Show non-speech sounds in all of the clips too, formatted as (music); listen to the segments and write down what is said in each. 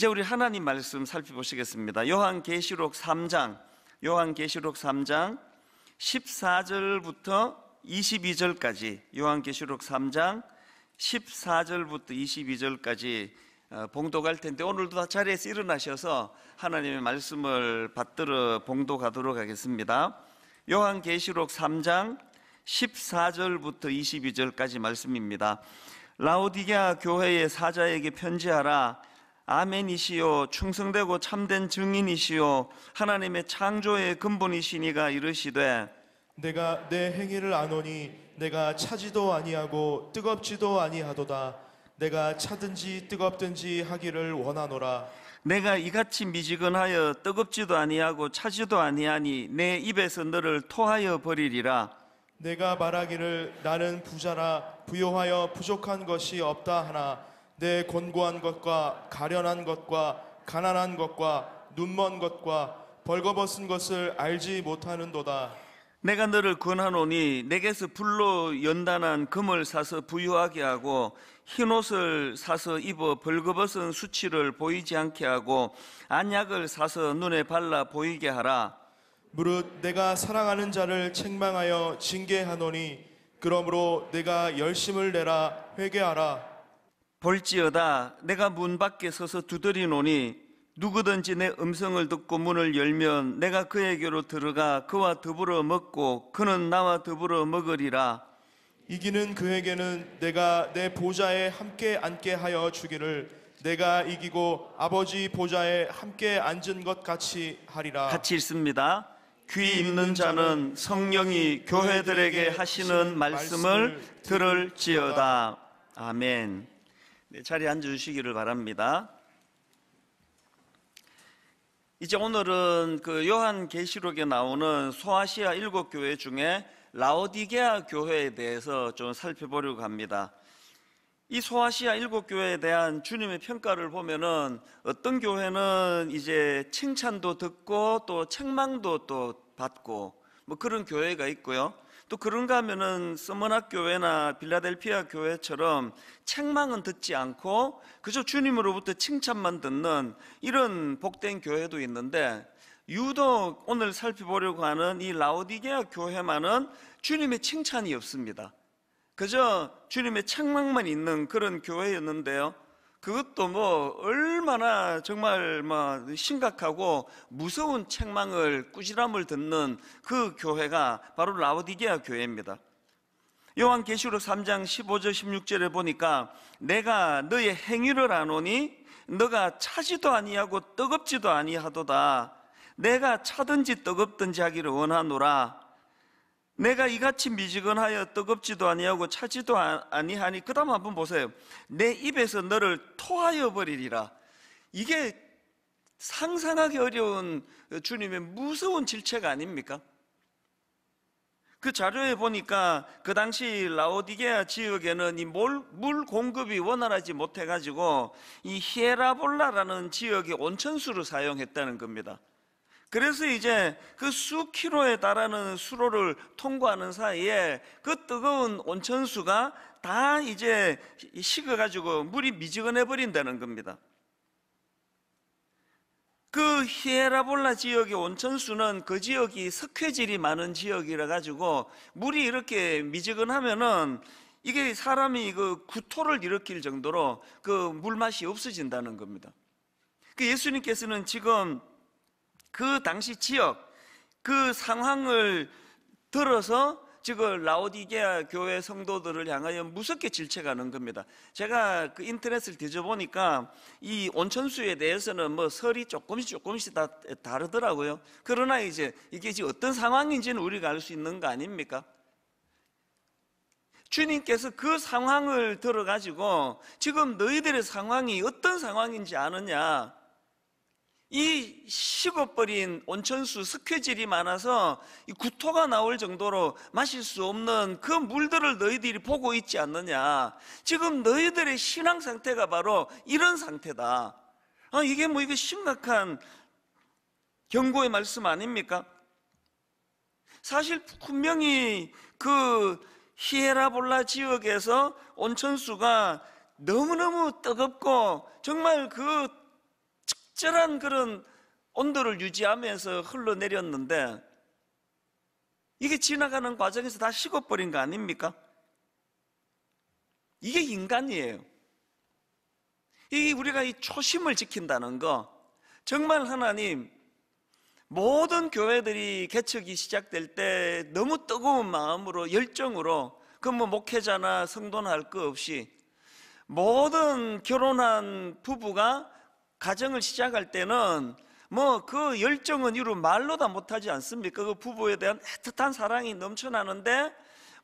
이제 우리 하나님 말씀 살펴보시겠습니다. 요한계시록 3장, 요한계시록 3장 14절부터 22절까지, 요한계시록 3장 14절부터 22절까지 어, 봉독할 텐데 오늘도 다 자리에서 일어나셔서 하나님의 말씀을 받들어 봉독하도록 하겠습니다. 요한계시록 3장 14절부터 22절까지 말씀입니다. 라오디게아 교회의 사자에게 편지하라 아멘이시요 충성되고 참된 증인이시요 하나님의 창조의 근본이시니가 이르시되 내가 내 행위를 아노니 내가 차지도 아니하고 뜨겁지도 아니하도다 내가 차든지 뜨겁든지 하기를 원하노라 내가 이같이 미지근하여 뜨겁지도 아니하고 차지도 아니하니 내 입에서 너를 토하여 버리리라 내가 말하기를 나는 부자라 부여하여 부족한 것이 없다 하나 내 곤고한 것과 가련한 것과 가난한 것과 눈먼 것과 벌거벗은 것을 알지 못하는도다. 내가 너를 권하노니 내게서 불로 연단한 금을 사서 부유하게 하고 흰 옷을 사서 입어 벌거벗은 수치를 보이지 않게 하고 안약을 사서 눈에 발라 보이게 하라. 무릇 내가 사랑하는 자를 책망하여 징계하노니 그러므로 내가 열심을 내라 회개하라. 볼지어다 내가 문 밖에 서서 두드리노니 누구든지 내 음성을 듣고 문을 열면 내가 그에게로 들어가 그와 더불어 먹고 그는 나와 더불어 먹으리라 이기는 그에게는 내가 내 보좌에 함께 앉게 하여 주기를 내가 이기고 아버지 보좌에 함께 앉은 것 같이 하리라 같이 읽습니다 귀 있는 자는 성령이 교회들에게 하시는 말씀을 들을지어다 아멘 네, 자리에 앉으시기를 바랍니다. 이제 오늘은 그 요한 계시록에 나오는 소아시아 일곱 교회 중에 라오디게아 교회에 대해서 좀 살펴보려고 합니다. 이 소아시아 일곱 교회에 대한 주님의 평가를 보면은 어떤 교회는 이제 칭찬도 듣고 또 책망도 또 받고 뭐 그런 교회가 있고요. 또 그런가 하면은 서머나 교회나 빌라델피아 교회처럼 책망은 듣지 않고 그저 주님으로부터 칭찬만 듣는 이런 복된 교회도 있는데 유독 오늘 살펴보려고 하는 이 라오디게아 교회만은 주님의 칭찬이 없습니다. 그저 주님의 책망만 있는 그런 교회였는데요. 그것도 뭐 얼마나 정말 뭐 심각하고 무서운 책망을 꾸지람을 듣는 그 교회가 바로 라오디게아 교회입니다. 요한 계시록 3장 15절 16절에 보니까 내가 너의 행위를 아노니 너가 차지도 아니하고 뜨겁지도 아니하도다 내가 차든지 뜨겁든지 하기를 원하노라 내가 이같이 미지근하여 뜨겁지도 아니하고 차지도 아, 아니하니 그 다음 한 번 보세요 내 입에서 너를 토하여 버리리라 이게 상상하기 어려운 주님의 무서운 질책 아닙니까? 그 자료에 보니까 그 당시 라오디게아 지역에는 이 물 공급이 원활하지 못해가지고 이 히에라볼라라는 지역의 온천수를 사용했다는 겁니다. 그래서 이제 그 수키로에 달하는 수로를 통과하는 사이에 그 뜨거운 온천수가 다 이제 식어가지고 물이 미지근해 버린다는 겁니다. 그 히에라볼라 지역의 온천수는 그 지역이 석회질이 많은 지역이라 가지고 물이 이렇게 미지근하면은 이게 사람이 그 구토를 일으킬 정도로 그 물맛이 없어진다는 겁니다. 그 예수님께서는 지금 그 당시 지역, 그 상황을 들어서 지금 라오디게아 교회 성도들을 향하여 무섭게 질책하는 겁니다. 제가 그 인터넷을 뒤져보니까 이 온천수에 대해서는 뭐 설이 조금씩 조금씩 다 다르더라고요. 그러나 이제 이게 지금 어떤 상황인지는 우리가 알 수 있는 거 아닙니까? 주님께서 그 상황을 들어가지고 지금 너희들의 상황이 어떤 상황인지 아느냐? 이 식어버린 온천수 석회질이 많아서 구토가 나올 정도로 마실 수 없는 그 물들을 너희들이 보고 있지 않느냐. 지금 너희들의 신앙 상태가 바로 이런 상태다. 아, 이게 뭐 이게 심각한 경고의 말씀 아닙니까? 사실 분명히 그 히에라볼라 지역에서 온천수가 너무너무 뜨겁고 정말 그 적절한 그런 온도를 유지하면서 흘러내렸는데 이게 지나가는 과정에서 다 식어버린 거 아닙니까? 이게 인간이에요. 이게 우리가 이 초심을 지킨다는 거. 정말 하나님, 모든 교회들이 개척이 시작될 때 너무 뜨거운 마음으로, 열정으로, 그 뭐 목회자나 성도나 할거 없이 모든 결혼한 부부가 가정을 시작할 때는 뭐 그 열정은 이루 말로 다 못하지 않습니까? 그 부부에 대한 애틋한 사랑이 넘쳐나는데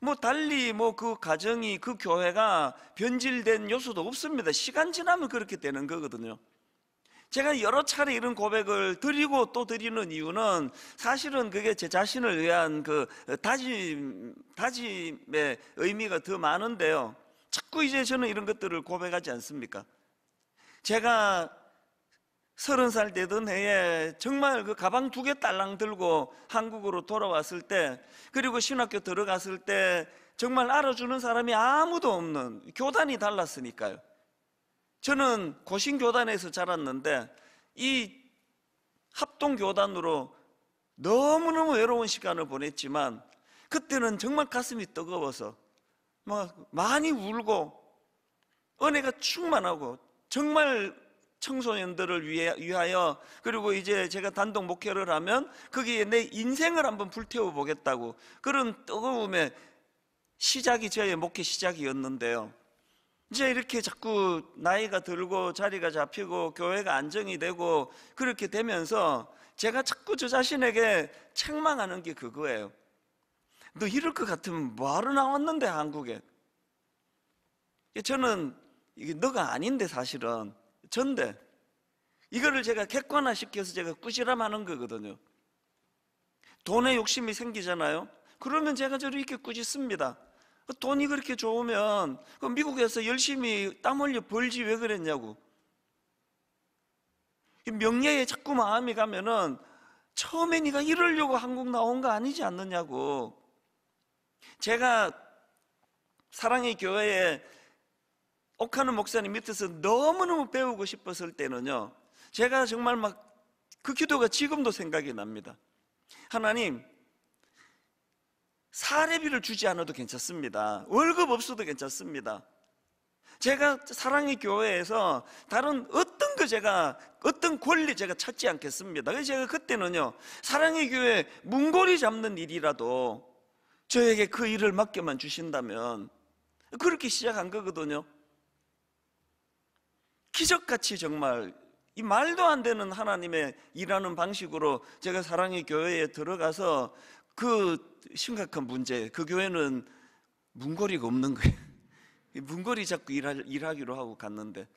뭐 달리 뭐 그 가정이 그 교회가 변질된 요소도 없습니다. 시간 지나면 그렇게 되는 거거든요. 제가 여러 차례 이런 고백을 드리고 또 드리는 이유는 사실은 그게 제 자신을 위한 그 다짐, 다짐의 의미가 더 많은데요. 자꾸 이제 저는 이런 것들을 고백하지 않습니까? 제가 서른 살 되던 해에 정말 그 가방 두 개 딸랑 들고 한국으로 돌아왔을 때 그리고 신학교 들어갔을 때 정말 알아주는 사람이 아무도 없는 교단이 달랐으니까요. 저는 고신교단에서 자랐는데 이 합동교단으로 너무너무 외로운 시간을 보냈지만 그때는 정말 가슴이 뜨거워서 막 많이 울고 은혜가 충만하고 정말 청소년들을 위하여 그리고 이제 제가 단독 목회를 하면 거기에 내 인생을 한번 불태워 보겠다고 그런 뜨거움의 시작이 저의 목회 시작이었는데요. 이제 이렇게 자꾸 나이가 들고 자리가 잡히고 교회가 안정이 되고 그렇게 되면서 제가 자꾸 저 자신에게 책망하는 게 그거예요. 너 이럴 것 같으면 뭐하러 나왔는데 한국에? 저는 이게 너가 아닌데 사실은 전데 이거를 제가 객관화시켜서 제가 꾸지람하는 거거든요. 돈에 욕심이 생기잖아요. 그러면 제가 저렇게 꾸짖습니다. 그 돈이 그렇게 좋으면 그 미국에서 열심히 땀 흘려 벌지 왜 그랬냐고. 명예에 자꾸 마음이 가면은 처음에 네가 이러려고 한국 나온 거 아니지 않느냐고. 제가 사랑의 교회에 옥하는 목사님 밑에서 너무너무 배우고 싶었을 때는요, 제가 정말 막 그 기도가 지금도 생각이 납니다. 하나님, 사례비를 주지 않아도 괜찮습니다. 월급 없어도 괜찮습니다. 제가 사랑의 교회에서 다른 어떤 거 제가 어떤 권리 제가 찾지 않겠습니다. 그래서 제가 그때는요, 사랑의 교회 문고리 잡는 일이라도 저에게 그 일을 맡겨만 주신다면 그렇게 시작한 거거든요. 기적같이 정말 이 말도 안 되는 하나님의 일하는 방식으로 제가 사랑의 교회에 들어가서 그 심각한 문제, 그 교회는 문고리가 없는 거예요. (laughs) 문고리 잡고 일하, 일하기로 하고 갔는데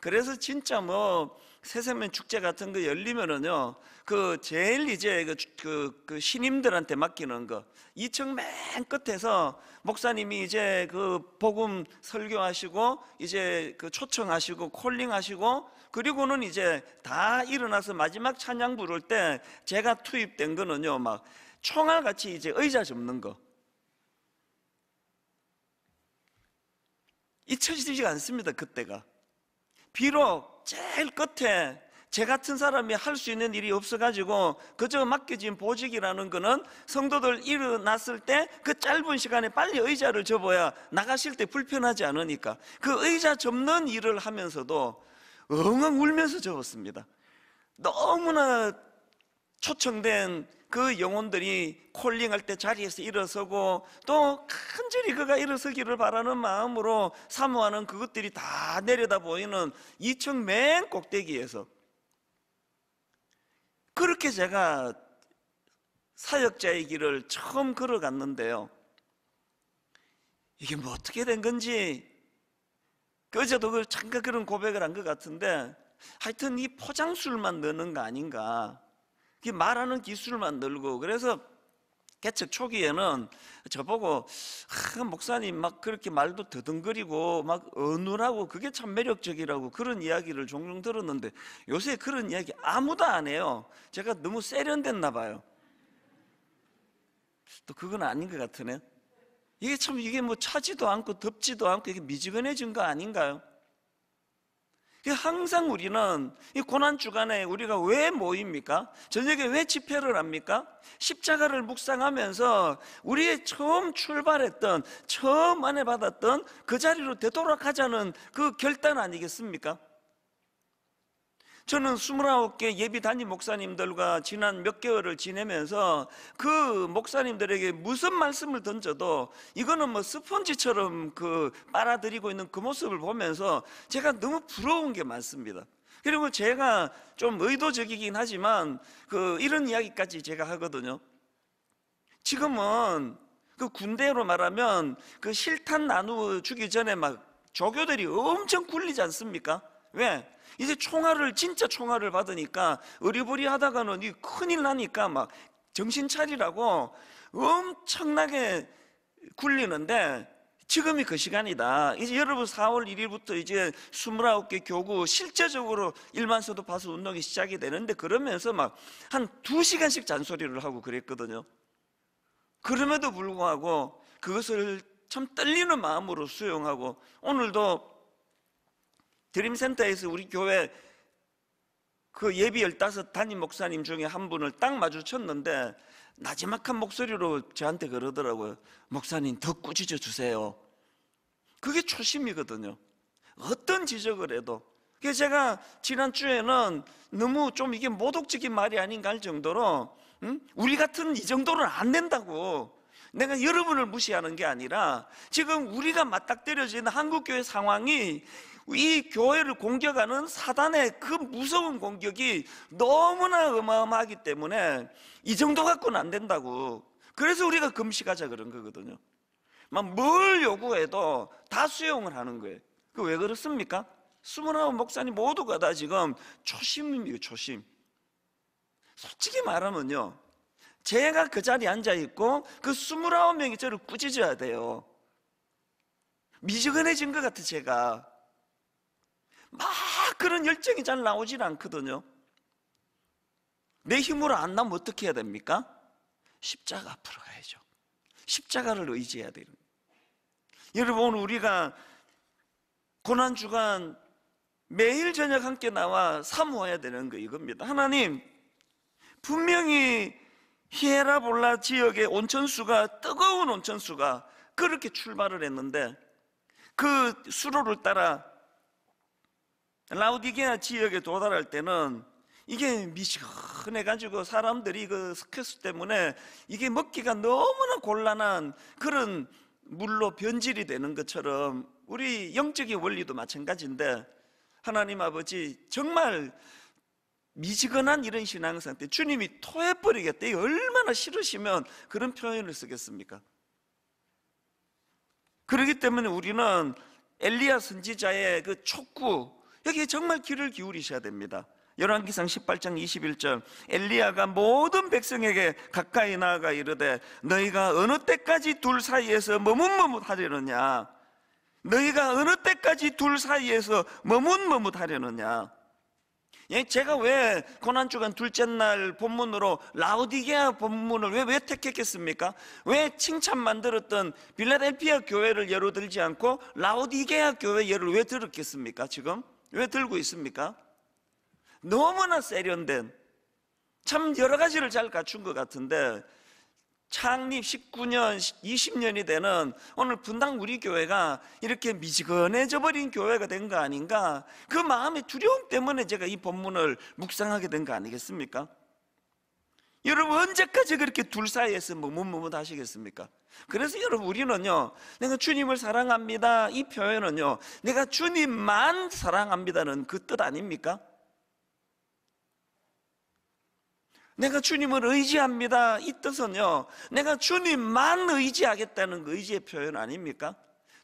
그래서 진짜 뭐 새세면 축제 같은 거 열리면은요, 그 제일 이제 그, 그, 그 신임들한테 맡기는 거. 2층 맨 끝에서 목사님이 이제 그 복음 설교하시고, 이제 그 초청하시고, 콜링하시고, 그리고는 이제 다 일어나서 마지막 찬양 부를 때 제가 투입된 거는요, 막 총알 같이 이제 의자 접는 거. 잊혀지지 가 않습니다, 그때가. 비록 제일 끝에 제 같은 사람이 할 수 있는 일이 없어가지고 그저 맡겨진 보직이라는 거는 성도들 일어났을 때 그 짧은 시간에 빨리 의자를 접어야 나가실 때 불편하지 않으니까 그 의자 접는 일을 하면서도 엉엉 울면서 접었습니다. 너무나 초청된 그 영혼들이 콜링할 때 자리에서 일어서고 또 간절히 그가 일어서기를 바라는 마음으로 사모하는 그것들이 다 내려다 보이는 2층 맨 꼭대기에서 그렇게 제가 사역자의 길을 처음 걸어갔는데요. 이게 뭐 어떻게 된 건지 그제도 그 잠깐 그런 고백을 한 것 같은데 하여튼 이 포장술만 넣는 거 아닌가 그게 말하는 기술만 을들고 그래서 개척 초기에는 저보고 아, 목사님 막 그렇게 말도 더듬거리고 막 어눌하고 그게 참 매력적이라고 그런 이야기를 종종 들었는데 요새 그런 이야기 아무도 안 해요. 제가 너무 세련됐나 봐요. 또 그건 아닌 것 같으네. 이게 참 이게 뭐 차지도 않고 덥지도 않고 이게 미지근해진 거 아닌가요? 항상 우리는 이 고난 주간에 우리가 왜 모입니까? 저녁에 왜 집회를 합니까? 십자가를 묵상하면서 우리의 처음 출발했던 처음 안에 받았던 그 자리로 되돌아가자는 그 결단 아니겠습니까? 저는 29개 예비 단임 목사님들과 지난 몇 개월을 지내면서 그 목사님들에게 무슨 말씀을 던져도 이거는 뭐 스펀지처럼 그 빨아들이고 있는 그 모습을 보면서 제가 너무 부러운 게 많습니다. 그리고 제가 좀 의도적이긴 하지만 그 이런 이야기까지 제가 하거든요. 지금은 그 군대로 말하면 그 실탄 나누어 주기 전에 막 조교들이 엄청 굴리지 않습니까? 왜? 이제 총알을 진짜 총알을 받으니까 어리버리 하다가는 이 큰일 나니까 막 정신 차리라고 엄청나게 굴리는데 지금이 그 시간이다. 이제 여러분 4월 1일부터 이제 29개 교구 실제적으로 일반서도 파수 운동이 시작이 되는데 그러면서 막 한 2시간씩 잔소리를 하고 그랬거든요. 그럼에도 불구하고 그것을 참 떨리는 마음으로 수용하고 오늘도 드림센터에서 우리 교회 그 예비 열다섯 담임 목사님 중에 한 분을 딱 마주쳤는데 나지막한 목소리로 저한테 그러더라고요. 목사님 더 꾸짖어 주세요. 그게 초심이거든요. 어떤 지적을 해도. 그래서 제가 지난주에는 너무 좀 이게 모독적인 말이 아닌가 할 정도로 응? 음? 우리 같은 이 정도는 안 된다고 내가 여러분을 무시하는 게 아니라 지금 우리가 맞닥뜨려진 한국교회 상황이 이 교회를 공격하는 사단의 그 무서운 공격이 너무나 어마어마하기 때문에 이 정도 갖고는 안 된다고. 그래서 우리가 금식하자 그런 거거든요. 뭘 요구해도 다 수용을 하는 거예요. 그 왜 그렇습니까? 스물아홉 목사님 모두가 다 지금 초심입니다, 초심. 솔직히 말하면요. 제가 그 자리에 앉아있고 그 스물아홉 명이 저를 꾸짖어야 돼요. 미지근해진 것 같아, 제가. 막 그런 열정이 잘 나오질 않거든요. 내 힘으로 안 나면 어떻게 해야 됩니까? 십자가 앞으로 가야죠. 십자가를 의지해야 되는. 여러분 우리가 고난 주간 매일 저녁 함께 나와 사모해야 되는 거 이겁니다. 하나님 분명히 히에라볼라 지역의 온천수가 뜨거운 온천수가 그렇게 출발을 했는데 그 수로를 따라 라우디게나 지역에 도달할 때는 이게 미시원해가지고 사람들이 그 스케스 때문에 이게 먹기가 너무나 곤란한 그런 물로 변질이 되는 것처럼 우리 영적인 원리도 마찬가지인데 하나님 아버지 정말 미지근한 이런 신앙 상태 주님이 토해버리겠대 얼마나 싫으시면 그런 표현을 쓰겠습니까? 그렇기 때문에 우리는 엘리야 선지자의 그 촉구 여기에 정말 귀를 기울이셔야 됩니다. 열왕기상 18장 21절 엘리야가 모든 백성에게 가까이 나아가 이르되 너희가 어느 때까지 둘 사이에서 머뭇머뭇하려느냐 너희가 어느 때까지 둘 사이에서 머뭇머뭇하려느냐 예, 제가 왜 고난주간 둘째 날 본문으로 라우디게아 본문을 왜, 왜 택했겠습니까? 왜 칭찬만 들었던 빌라델피아 교회를 예로 들지 않고 라우디게아 교회 예를 왜 들었겠습니까? 지금? 왜 들고 있습니까? 너무나 세련된 참 여러 가지를 잘 갖춘 것 같은데 창립 19년, 20년이 되는 오늘 분당 우리 교회가 이렇게 미지근해져 버린 교회가 된 거 아닌가? 그 마음의 두려움 때문에 제가 이 본문을 묵상하게 된 거 아니겠습니까? 여러분 언제까지 그렇게 둘 사이에서 머뭇머뭇 하시겠습니까? 그래서 여러분 우리는요 내가 주님을 사랑합니다 이 표현은요 내가 주님만 사랑합니다는 그 뜻 아닙니까? 내가 주님을 의지합니다 이 뜻은요 내가 주님만 의지하겠다는 그 의지의 표현 아닙니까?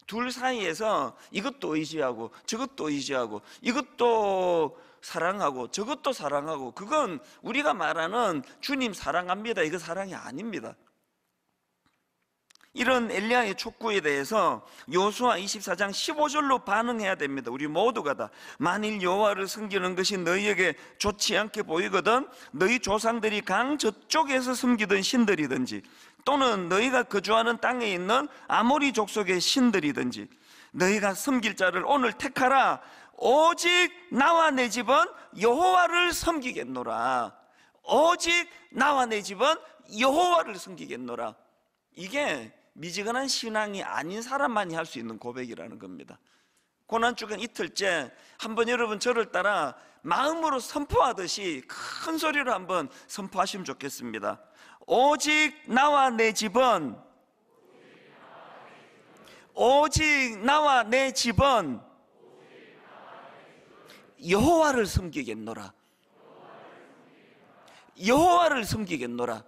둘 사이에서 이것도 의지하고 저것도 의지하고 이것도 사랑하고 저것도 사랑하고 그건 우리가 말하는 주님 사랑합니다. 이거 사랑이 아닙니다. 이런 엘리야의 촉구에 대해서 요수아 24장 15절로 반응해야 됩니다. 우리 모두가 다 만일 여호를 섬기는 것이 너희에게 좋지 않게 보이거든 너희 조상들이 강 저쪽에서 섬기던 신들이든지 또는 너희가 거주하는 땅에 있는 아모리 족속의 신들이든지 너희가 섬길 자를 오늘 택하라 오직 나와 내 집은 여호와를 섬기겠노라. 오직 나와 내 집은 여호와를 섬기겠노라. 이게 미지근한 신앙이 아닌 사람만이 할 수 있는 고백이라는 겁니다. 고난 주간 이틀째 한번 여러분 저를 따라 마음으로 선포하듯이 큰 소리로 한번 선포하시면 좋겠습니다. 오직 나와 내 집은 오직 나와 내 집은 여호와를 섬기겠노라. 여호와를 섬기겠노라.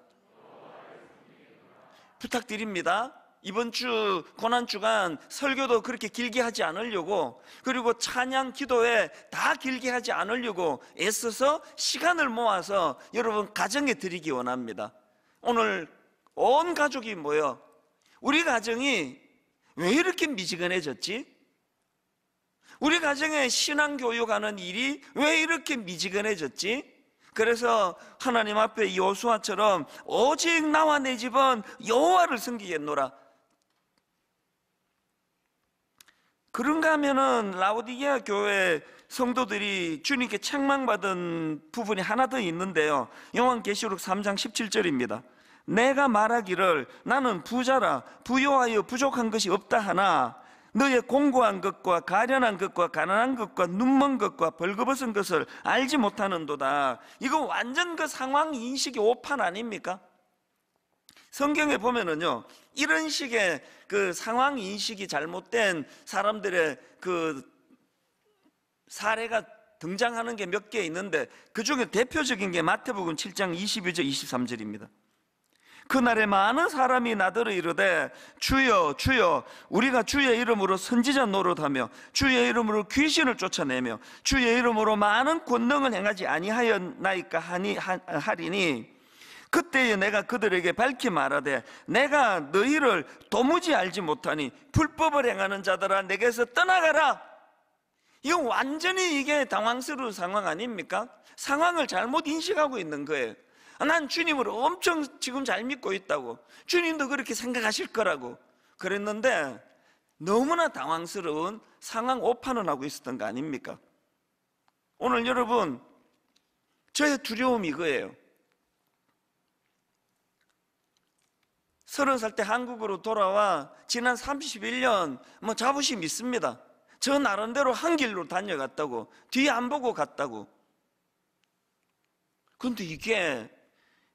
부탁드립니다. 이번 주 고난 주간 설교도 그렇게 길게 하지 않으려고 그리고 찬양 기도에 다 길게 하지 않으려고 애써서 시간을 모아서 여러분 가정에 드리기 원합니다. 오늘 온 가족이 모여 우리 가정이 왜 이렇게 미지근해졌지? 우리 가정에 신앙 교육하는 일이 왜 이렇게 미지근해졌지? 그래서 하나님 앞에 여수아처럼 오직 나와 내 집은 여호와를 섬기겠노라. 그런가 하면은 라오디게아 교회 성도들이 주님께 책망받은 부분이 하나 더 있는데요. 요한 계시록 3장 17절입니다. 내가 말하기를 나는 부자라 부여하여 부족한 것이 없다 하나 너의 공고한 것과 가련한 것과 가난한 것과 눈먼 것과 벌거벗은 것을 알지 못하는도다. 이거 완전 그 상황 인식이 오판 아닙니까? 성경에 보면은요, 이런 식의 그 상황 인식이 잘못된 사람들의 그 사례가 등장하는 게 몇 개 있는데 그 중에 대표적인 게 마태복음 7장 22절 23절입니다. 그날에 많은 사람이 나더러 이르되 주여 주여 우리가 주의 이름으로 선지자 노릇하며 주의 이름으로 귀신을 쫓아내며 주의 이름으로 많은 권능을 행하지 아니하였나이까 하니 하리니 그때에 내가 그들에게 밝히 말하되 내가 너희를 도무지 알지 못하니 불법을 행하는 자들아 내게서 떠나가라 이거 완전히 이게 당황스러운 상황 아닙니까? 상황을 잘못 인식하고 있는 거예요 아, 난 주님을 엄청 지금 잘 믿고 있다고. 주님도 그렇게 생각하실 거라고. 그랬는데 너무나 당황스러운 상황 오판을 하고 있었던 거 아닙니까? 오늘 여러분, 저의 두려움이 이거예요. 서른 살 때 한국으로 돌아와 지난 31년 뭐 자부심 있습니다. 저 나름대로 한 길로 다녀갔다고 뒤 안 보고 갔다고. 근데 이게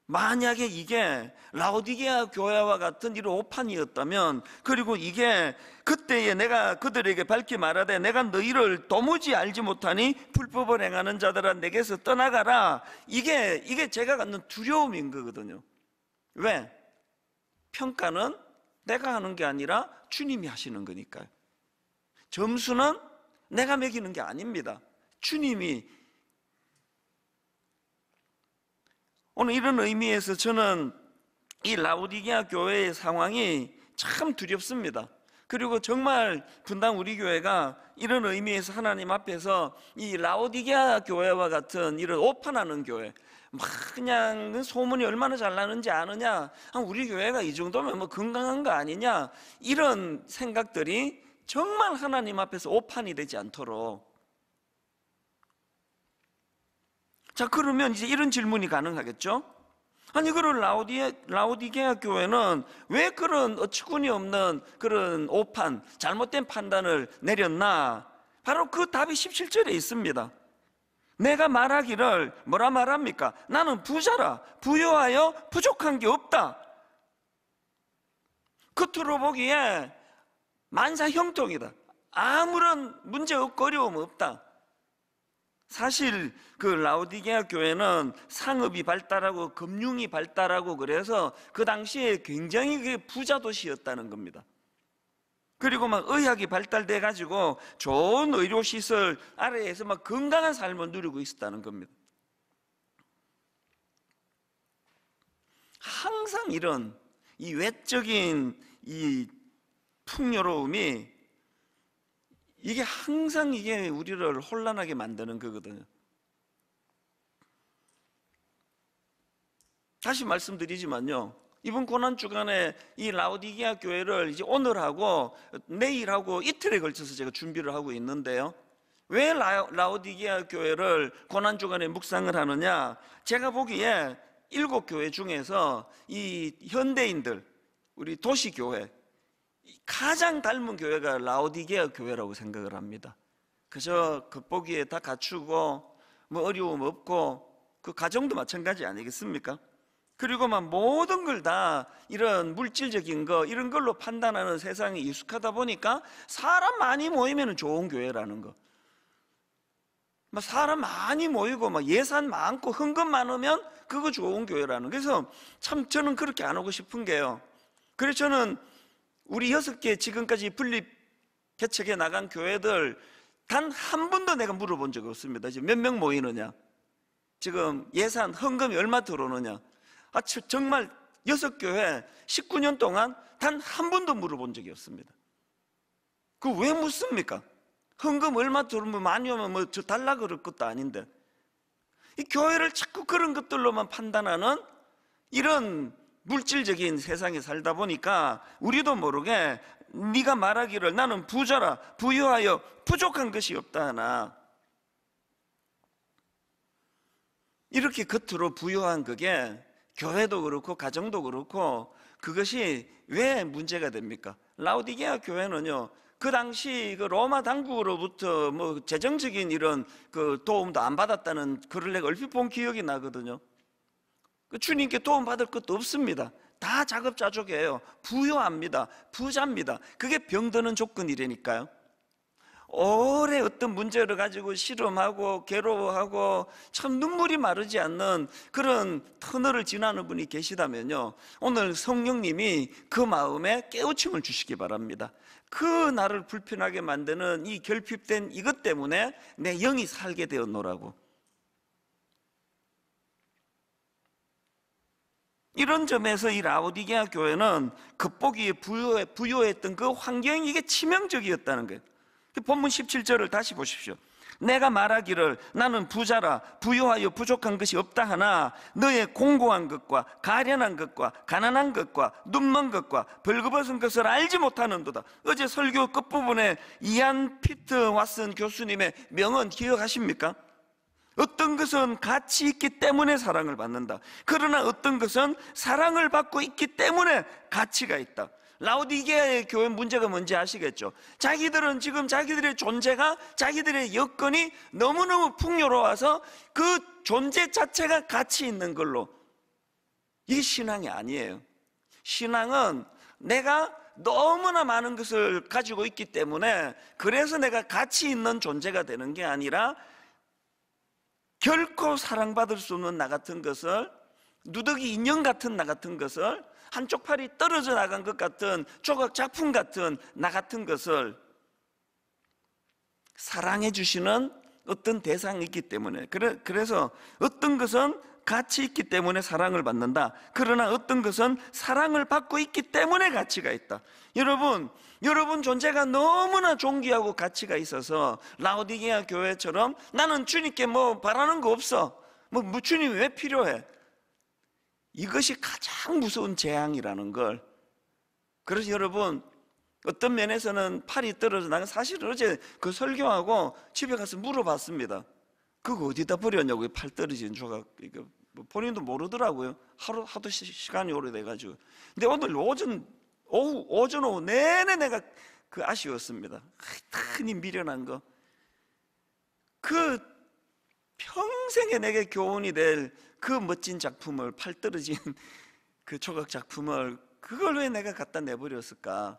만약에 이게 라오디게아 교회와 같은 이런 오판이었다면 그리고 이게 그때에 내가 그들에게 밝히 말하되 내가 너희를 도무지 알지 못하니 불법을 행하는 자들아 내게서 떠나가라 이게 이게 제가 갖는 두려움인 거거든요 왜? 평가는 내가 하는 게 아니라 주님이 하시는 거니까요 점수는 내가 매기는 게 아닙니다 주님이 오늘 이런 의미에서 저는 이 라우디게아 교회의 상황이 참 두렵습니다. 그리고 정말 분당 우리 교회가 이런 의미에서 하나님 앞에서 이 라오디게아 교회와 같은 이런 오판하는 교회 막 그냥 소문이 얼마나 잘 나는지 아느냐 아, 우리 교회가 이 정도면 뭐 건강한 거 아니냐 이런 생각들이 정말 하나님 앞에서 오판이 되지 않도록 자, 그러면 이제 이런 질문이 가능하겠죠? 아니, 그런 라우디, 라우디게아 교회는 왜 그런 어치군이 없는 그런 오판, 잘못된 판단을 내렸나? 바로 그 답이 17절에 있습니다. 내가 말하기를 뭐라 말합니까? 나는 부자라. 부여하여 부족한 게 없다. 겉으로 보기에 만사 형통이다. 아무런 문제 없고 어려움 없다. 사실 그 라우디게아 교회는 상업이 발달하고 금융이 발달하고 그래서 그 당시에 굉장히 부자 도시였다는 겁니다. 그리고 막 의학이 발달돼 가지고 좋은 의료 시설 아래에서 막 건강한 삶을 누리고 있었다는 겁니다. 항상 이런 이 외적인 이 풍요로움이 이게 항상 이게 우리를 혼란하게 만드는 거거든요. 다시 말씀드리지만요. 이번 고난 주간에 이 라오디기아 교회를 이제 오늘하고 내일하고 이틀에 걸쳐서 제가 준비를 하고 있는데요. 왜 라오디기아 교회를 고난 주간에 묵상을 하느냐? 제가 보기에 일곱 교회 중에서 이 현대인들 우리 도시 교회 가장 닮은 교회가 라오디게아 교회라고 생각을 합니다. 그저 겉보기에 다 갖추고 뭐 어려움 없고 그 가정도 마찬가지 아니겠습니까? 그리고 막 모든 걸 다 이런 물질적인 거 이런 걸로 판단하는 세상이 익숙하다 보니까 사람 많이 모이면 좋은 교회라는 거. 막 사람 많이 모이고 막 예산 많고 흥금 많으면 그거 좋은 교회라는. 그래서 참 저는 그렇게 안 오고 싶은 게요. 그래서 저는 우리 여섯 개 지금까지 분립 개척해 나간 교회들 단 한 번도 내가 물어본 적이 없습니다. 지금 몇 명 모이느냐? 지금 예산, 헌금이 얼마 들어오느냐? 아, 정말 여섯 교회 19년 동안 단 한 번도 물어본 적이 없습니다. 그 왜 묻습니까? 헌금 얼마 들어오면 많이 오면 뭐저 달라 그럴 것도 아닌데. 이 교회를 자꾸 그런 것들로만 판단하는 이런 물질적인 세상에 살다 보니까 우리도 모르게 네가 말하기를 나는 부자라 부유하여 부족한 것이 없다 하나 이렇게 겉으로 부유한 그게 교회도 그렇고 가정도 그렇고 그것이 왜 문제가 됩니까? 라우디게아 교회는요 그 당시 그 로마 당국으로부터 뭐 재정적인 이런 그 도움도 안 받았다는 글을 내가 얼핏 본 기억이 나거든요 그 주님께 도움받을 것도 없습니다. 다 자급자족이에요. 부여합니다 부자입니다. 그게 병드는 조건이라니까요. 오래 어떤 문제를 가지고 실험하고 괴로워하고 참 눈물이 마르지 않는 그런 터널을 지나는 분이 계시다면요. 오늘 성령님이 그 마음에 깨우침을 주시기 바랍니다. 그 나를 불편하게 만드는 이 결핍된 이것 때문에 내 영이 살게 되었노라고. 이런 점에서 이 라오디게아 교회는 극복이 부여해, 부여했던 그 환경이 이게 치명적이었다는 거예요. 그 본문 17절을 다시 보십시오. 내가 말하기를 나는 부자라 부유하여 부족한 것이 없다 하나 너의 공고한 것과 가련한 것과 가난한 것과 눈먼 것과 벌거벗은 것을 알지 못하는도다 어제 설교 끝부분에 이안 피트 왓슨 교수님의 명언 기억하십니까? 어떤 것은 가치 있기 때문에 사랑을 받는다. 그러나 어떤 것은 사랑을 받고 있기 때문에 가치가 있다. 라우디게아의 교회 문제가 뭔지 아시겠죠? 자기들은 지금 자기들의 존재가 자기들의 여건이 너무너무 풍요로워서 그 존재 자체가 가치 있는 걸로 이게 신앙이 아니에요. 신앙은 내가 너무나 많은 것을 가지고 있기 때문에 그래서 내가 가치 있는 존재가 되는 게 아니라 결코 사랑받을 수 없는 나 같은 것을 누더기 인형 같은 나 같은 것을 한쪽 팔이 떨어져 나간 것 같은 조각 작품 같은 나 같은 것을 사랑해 주시는 어떤 대상이 있기 때문에 그래, 그래서 어떤 것은 가치 있기 때문에 사랑을 받는다 그러나 어떤 것은 사랑을 받고 있기 때문에 가치가 있다 여러분, 여러분 존재가 너무나 존귀하고 가치가 있어서 라우디게아 교회처럼 나는 주님께 뭐 바라는 거 없어. 뭐, 뭐 주님이 왜 필요해? 이것이 가장 무서운 재앙이라는 걸. 그래서 여러분, 어떤 면에서는 팔이 떨어져 나가 사실 어제 그 설교하고 집에 가서 물어봤습니다. 그거 어디다 버렸냐고팔 떨어진 조각. 뭐 본인도 모르더라고요. 하루, 하도 시, 간이 오래돼가지고. 근데 오늘 오전 오후, 오전 오후 내내 내가 그 아쉬웠습니다. 흔히 미련한 거. 그 평생에 내게 교훈이 될 그 멋진 작품을 팔 떨어진 (laughs) 그 조각 작품을 그걸 왜 내가 갖다 내버렸을까?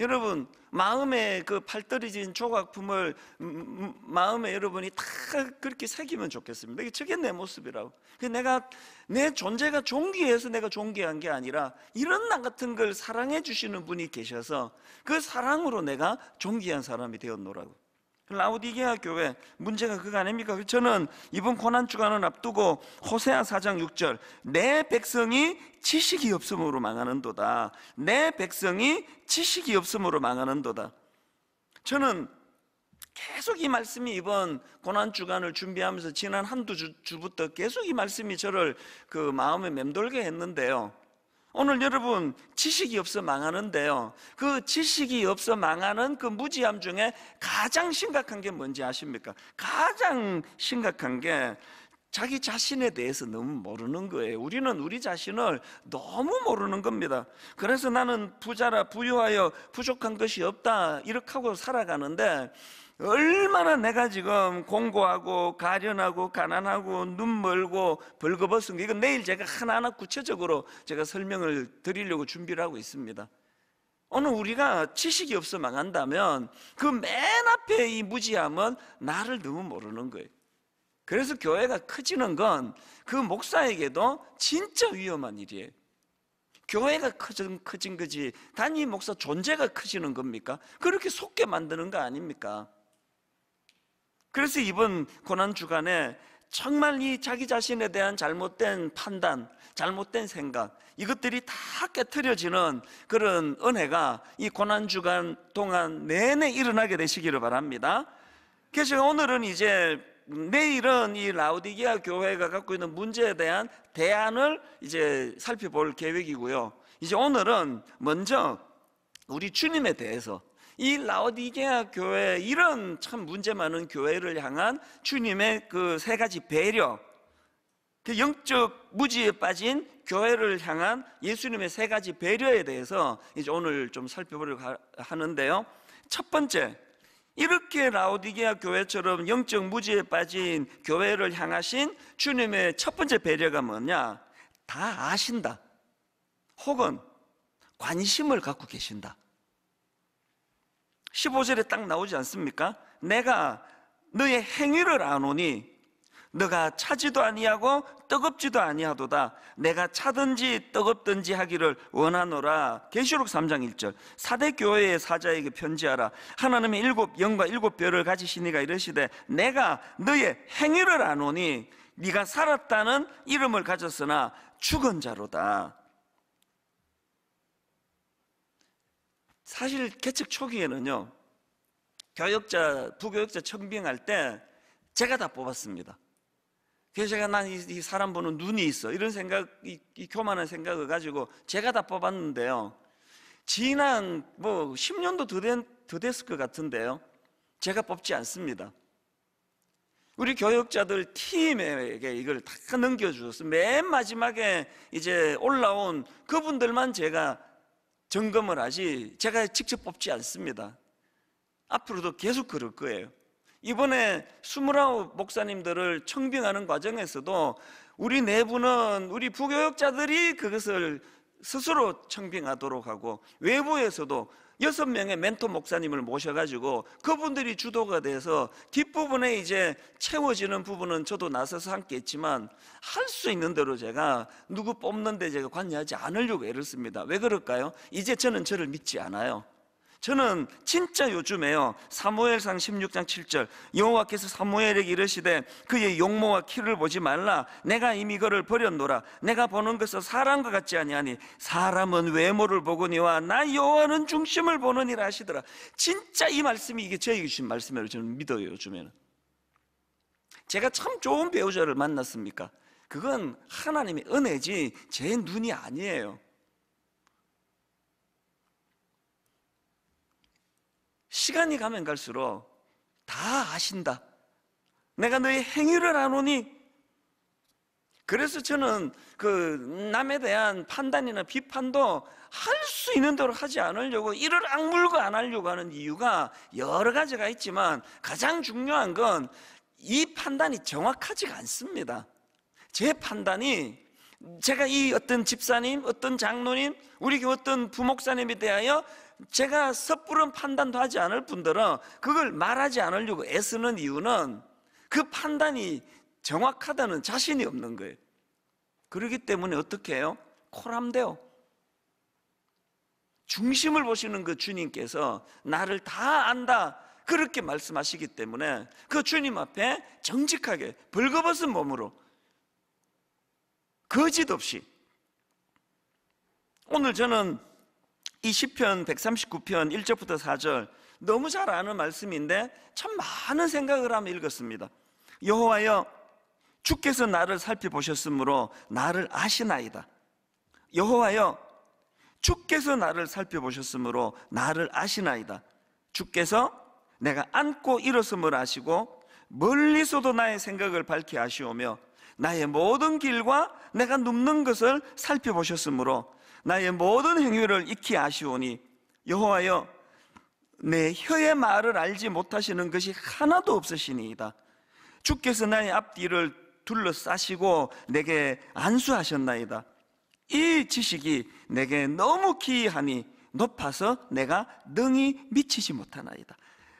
여러분 마음에 그발떨어진 조각품을 음, 음, 마음에 여러분이 다 그렇게 새기면 좋겠습니다. 저게 내 모습이라고. 그 내가 내 존재가 존귀해서 내가 존귀한 게 아니라 이런 나 같은 걸 사랑해 주시는 분이 계셔서 그 사랑으로 내가 존귀한 사람이 되었노라고. 라우디게아 교회 문제가 그거 아닙니까? 저는 이번 고난 주간을 앞두고 호세아 4장 6절 내 백성이 지식이 없음으로 망하는도다. 내 백성이 지식이 없음으로 망하는도다. 저는 계속 이 말씀이 이번 고난 주간을 준비하면서 지난 한두 주, 부터 계속 이 말씀이 저를 그 마음에 맴돌게 했는데요. 오늘 여러분 지식이 없어 망하는데요. 그 지식이 없어 망하는 그 무지함 중에 가장 심각한 게 뭔지 아십니까? 가장 심각한 게 자기 자신에 대해서 너무 모르는 거예요. 우리는 우리 자신을 너무 모르는 겁니다. 그래서 나는 부자라 부유하여 부족한 것이 없다 이렇게 하고 살아가는데 얼마나 내가 지금 공고하고 가련하고 가난하고 눈 멀고 벌거벗은 게 이건 내일 제가 하나하나 구체적으로 제가 설명을 드리려고 준비를 하고 있습니다. 오늘 우리가 지식이 없어 망한다면 그 맨 앞에 이 무지함은 나를 너무 모르는 거예요. 그래서 교회가 커지는 건 그 목사에게도 진짜 위험한 일이에요. 교회가 커진, 커진 거지 단위 목사 존재가 커지는 겁니까? 그렇게 속게 만드는 거 아닙니까? 그래서 이번 고난 주간에 정말 이 자기 자신에 대한 잘못된 판단, 잘못된 생각, 이것들이 다 깨트려지는 그런 은혜가 이 고난 주간 동안 내내 일어나게 되시기를 바랍니다. 그래서 오늘은 이제 내일은 이 라우디기아 교회가 갖고 있는 문제에 대한 대안을 이제 살펴볼 계획이고요. 이제 오늘은 먼저 우리 주님에 대해서 이 라오디게아 교회 이런 참 문제 많은 교회를 향한 주님의 그 세 가지 배려 그 영적 무지에 빠진 교회를 향한 예수님의 세 가지 배려에 대해서 이제 오늘 좀 살펴보려고 하는데요. 첫 번째, 이렇게 라오디게아 교회처럼 영적 무지에 빠진 교회를 향하신 주님의 첫 번째 배려가 뭐냐? 다 아신다. 혹은 관심을 갖고 계신다. 15절에 딱 나오지 않습니까? 내가 너의 행위를 아노니 너가 차지도 아니하고 뜨겁지도 아니하도다 내가 차든지 뜨겁든지 하기를 원하노라 계시록 3장 1절 사대 교회의 사자에게 편지하라 하나님의 일곱 영과 일곱 별을 가지시니가 이러시되 내가 너의 행위를 아노니 네가 살았다는 이름을 가졌으나 죽은 자로다 사실 개척 초기에는요, 교역자, 부교역자 청빙할 때 제가 다 뽑았습니다. 그래서 제가 난 이 사람 보는 눈이 있어. 이런 생각, 이, 이 교만한 생각을 가지고 제가 다 뽑았는데요. 지난 뭐 10년도 더, 된, 더 됐을 것 같은데요. 제가 뽑지 않습니다. 우리 교역자들 팀에게 이걸 다넘겨주셨어요맨 마지막에 이제 올라온 그분들만 제가 점검을 하지 제가 직접 뽑지 않습니다. 앞으로도 계속 그럴 거예요. 이번에 29 목사님들을 청빙하는 과정에서도 우리 내부는 네 우리 부교역자들이 그것을 스스로 청빙하도록 하고 외부에서도 여섯 명의 멘토 목사님을 모셔가지고 그분들이 주도가 돼서 뒷부분에 이제 채워지는 부분은 저도 나서서 함께 했지만 할 수 있는 대로 제가 누구 뽑는데 제가 관여하지 않으려고 애를 씁니다. 왜 그럴까요? 이제 저는 저를 믿지 않아요. 저는 진짜 요즘에요 사무엘상 16장 7절 여호와께서 사무엘에게 이르시되 그의 용모와 키를 보지 말라 내가 이미 그를 버렸노라 내가 보는 것은 사람과 같지 아니하니 사람은 외모를 보거니와 나 여호와는 중심을 보느니라 하시더라 진짜 이 말씀이 이게 저에게 주신 말씀이라고 저는 믿어요 요즘에는 제가 참 좋은 배우자를 만났습니까? 그건 하나님의 은혜지 제 눈이 아니에요 시간이 가면 갈수록 다 아신다. 내가 너의 행위를 안오니 그래서 저는 그 남에 대한 판단이나 비판도 할 수 있는 대로 하지 않으려고 이를 악물고 안 하려고 하는 이유가 여러 가지가 있지만 가장 중요한 건 이 판단이 정확하지가 않습니다. 제 판단이 제가 이 어떤 집사님, 어떤 장로님, 우리 어떤 부목사님에 대하여 제가 섣부른 판단도 하지 않을 분들은 그걸 말하지 않으려고 애쓰는 이유는 그 판단이 정확하다는 자신이 없는 거예요. 그러기 때문에 어떻게 해요? 코람대요. 중심을 보시는 그 주님께서 나를 다 안다. 그렇게 말씀하시기 때문에 그 주님 앞에 정직하게 벌거벗은 몸으로 거짓 없이 오늘 저는 이 시편 139편 1절부터 4절 너무 잘 아는 말씀인데 참 많은 생각을 하며 읽었습니다. 여호와여 주께서 나를 살펴보셨으므로 나를 아시나이다. 여호와여 주께서 나를 살펴보셨으므로 나를 아시나이다. 주께서 내가 안고 일었음을 아시고 멀리서도 나의 생각을 밝히 아시오며 나의 모든 길과 내가 눕는 것을 살펴보셨으므로 나의 모든 행위를 익히 아시오니 여호와여 내 혀의 말을 알지 못하시는 것이 하나도 없으시니이다 주께서 나의 앞뒤를 둘러싸시고 내게 안수하셨나이다 이 지식이 내게 너무 기이하니 높아서 내가 능히 미치지 못하나이다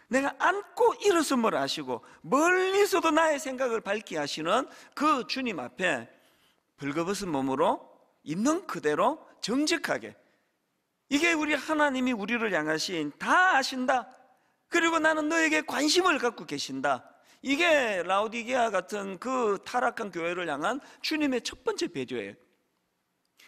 내가 안고 일어섬을 아시고 멀리서도 나의 생각을 밝히 하시는 그 주님 앞에 벌거벗은 몸으로 있는 그대로 정직하게. 이게 우리 하나님이 우리를 향하신 다 아신다. 그리고 나는 너에게 관심을 갖고 계신다. 이게 라우디게아 같은 그 타락한 교회를 향한 주님의 첫 번째 배려예요.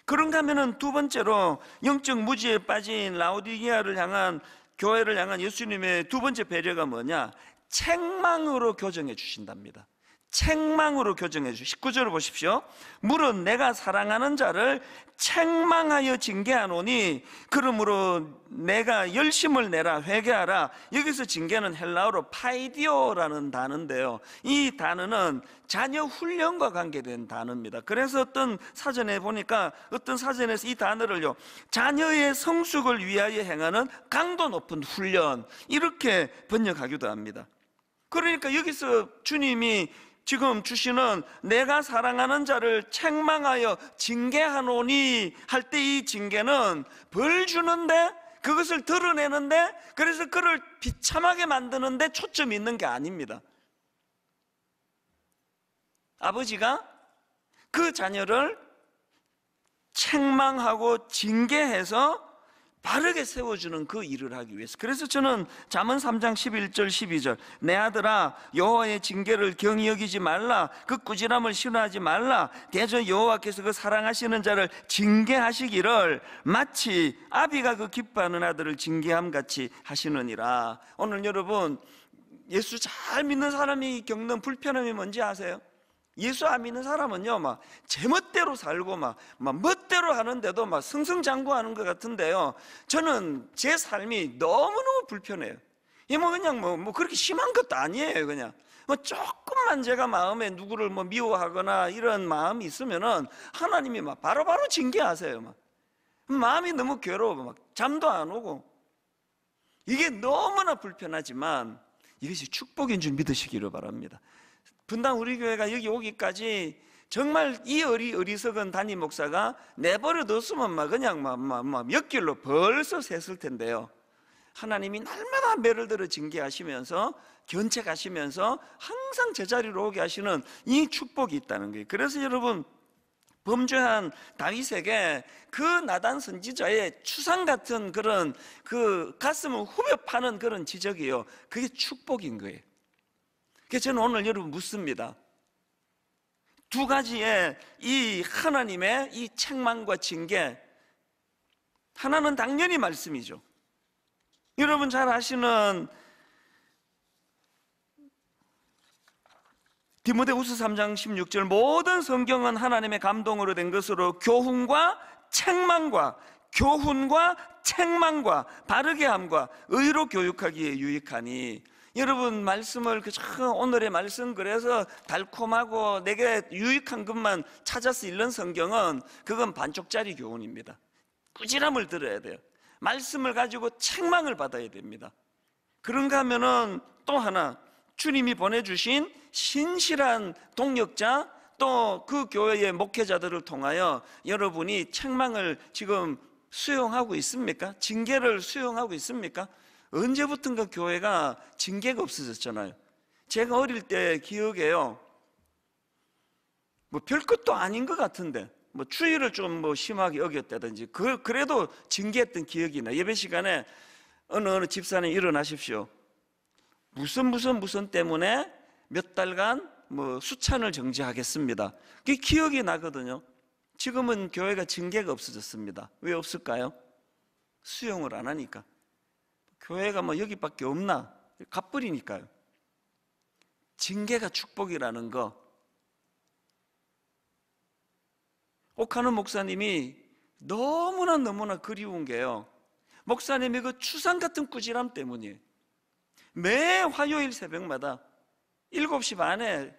그런가 하면두 번째로 영적 무지에 빠진 라우디게아를 향한 교회를 향한 예수님의 두 번째 배려가 뭐냐? 책망으로 교정해 주신답니다. 책망으로 교정해 주시 십오 19절을 보십시오. 물은 내가 사랑하는 자를 책망하여 징계하노니 그러므로 내가 열심을 내라 회개하라. 여기서 징계는 헬라어로 파이디오라는 단어인데요. 이 단어는 자녀 훈련과 관계된 단어입니다. 그래서 어떤 사전에 보니까 어떤 사전에서 이 단어를요. 자녀의 성숙을 위하여 행하는 강도 높은 훈련 이렇게 번역하기도 합니다. 그러니까 여기서 주님이 지금 주시는 내가 사랑하는 자를 책망하여 징계하노니 할 때 이 징계는 벌 주는데 그것을 드러내는데 그래서 그를 비참하게 만드는데 초점이 있는 게 아닙니다. 아버지가 그 자녀를 책망하고 징계해서 바르게 세워주는 그 일을 하기 위해서 그래서 저는 잠언 3장 11절 12절 내 아들아 여호와의 징계를 경히 여기지 말라 그 꾸지람을 신뢰하지 말라 대저 여호와께서 그 사랑하시는 자를 징계하시기를 마치 아비가 그 기뻐하는 아들을 징계함 같이 하시느니라 오늘 여러분 예수 잘 믿는 사람이 겪는 불편함이 뭔지 아세요? 예수 안 믿는 사람은요, 막 제멋대로 살고 막, 막 멋대로 하는데도 막 승승장구하는 것 같은데요. 저는 제 삶이 너무너무 불편해요. 이뭐 그냥 뭐, 뭐 그렇게 심한 것도 아니에요, 그냥. 뭐 조금만 제가 마음에 누구를 뭐 미워하거나 이런 마음이 있으면은 하나님이 막 바로바로 징계하세요, 막. 마음이 너무 괴로워, 막 잠도 안 오고. 이게 너무나 불편하지만 이것이 축복인 줄 믿으시기를 바랍니다. 분당 우리 교회가 여기 오기까지 정말 이 어리 어리석은 담임 목사가 내버려뒀으면 막 그냥 막막 옆길로 벌써 샜을 텐데요. 하나님이 날마다 매를 들어 징계하시면서 견책하시면서 항상 제자리로 오게 하시는 이 축복이 있다는 거예요. 그래서 여러분 범죄한 다윗에게 그 나단 선지자의 추상 같은 그런 그 가슴을 후벼 파는 그런 지적이요. 그게 축복인 거예요. 그래서 저는 오늘 여러분 묻습니다. 두 가지의 이 하나님의 이 책망과 징계 하나는 당연히 말씀이죠. 여러분 잘 아시는 디모데후서 3장 16절 모든 성경은 하나님의 감동으로 된 것으로 교훈과 책망과 교훈과 책망과 바르게 함과 의로 교육하기에 유익하니 여러분 말씀을 그저 오늘의 말씀 그래서 달콤하고 내게 유익한 것만 찾아서 읽는 성경은 그건 반쪽짜리 교훈입니다. 꾸지람을 들어야 돼요. 말씀을 가지고 책망을 받아야 됩니다. 그런가 하면은 또 하나 주님이 보내주신 신실한 동력자 또 그 교회의 목회자들을 통하여 여러분이 책망을 지금 수용하고 있습니까? 징계를 수용하고 있습니까? 언제부턴가 교회가 징계가 없어졌잖아요. 제가 어릴 때기억에요뭐 별것도 아닌 것 같은데 뭐 추위를 좀 뭐 심하게 어겼다든지 그, 그래도 징계했던 기억이 나 예배 시간에 어느 어느 집사님 일어나십시오 무슨 무슨 무슨 때문에 몇 달간 뭐 수찬을 정지하겠습니다 그게 기억이 나거든요 지금은 교회가 징계가 없어졌습니다 왜 없을까요? 수용을 안 하니까 교회가 뭐 여기밖에 없나? 갑불리니까요 징계가 축복이라는 거. 옥하는 목사님이 너무나 너무나 그리운 게요. 목사님의 그 추상 같은 꾸지람 때문이에요. 매 화요일 새벽마다 7시 반에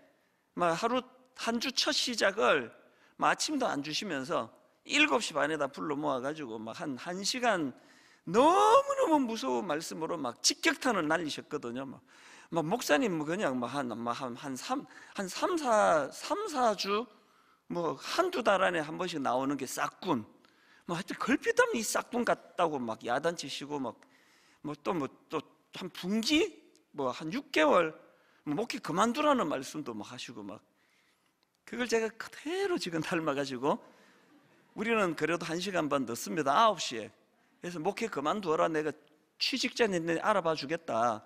하루 한 주 첫 시작을 뭐 아침도 안 주시면서 7시 반에다 불러 모아가지고 막한 1시간 너무너무 무서운 말씀으로 막 직격탄을 날리셨거든요. 막, 뭐, 막 뭐 목사님 뭐 그냥 막 한 한한삼한 3, 4, 3, 4주 뭐 한 두 달 안에 한 번씩 나오는 게 싹군. 뭐 하여튼 걸핏하면 이 싹군 같다고 막 야단치시고 막 뭐 또 뭐 또 한 분기 뭐한 6개월 뭐 목회 그만두라는 말씀도 막 하시고 막 그걸 제가 그대로 지금 (laughs) 닮아가지고 우리는 그래도 한 시간 반 늦습니다. 9시에. 그래서 목회 그만둬라 내가 취직자인데 알아봐 주겠다.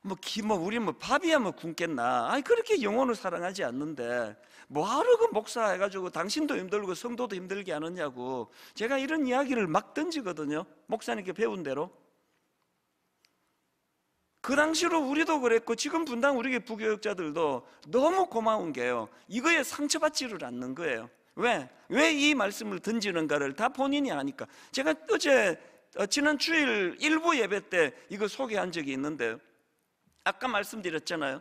뭐, 기, 뭐, 우리 뭐 밥이야 뭐 굶겠나. 아니, 그렇게 영혼을 사랑하지 않는데, 뭐하러 그 목사 해가지고 당신도 힘들고 성도도 힘들게 하느냐고. 제가 이런 이야기를 막 던지거든요. 목사님께 배운 대로. 그 당시로 우리도 그랬고, 지금 분당 우리 부교육자들도 너무 고마운 게요. 이거에 상처받지를 않는 거예요. 왜? 왜 이 말씀을 던지는가를 다 본인이 아니까. 제가 어제, 어, 지난 주일 일부 예배 때 이거 소개한 적이 있는데, 요 아까 말씀드렸잖아요.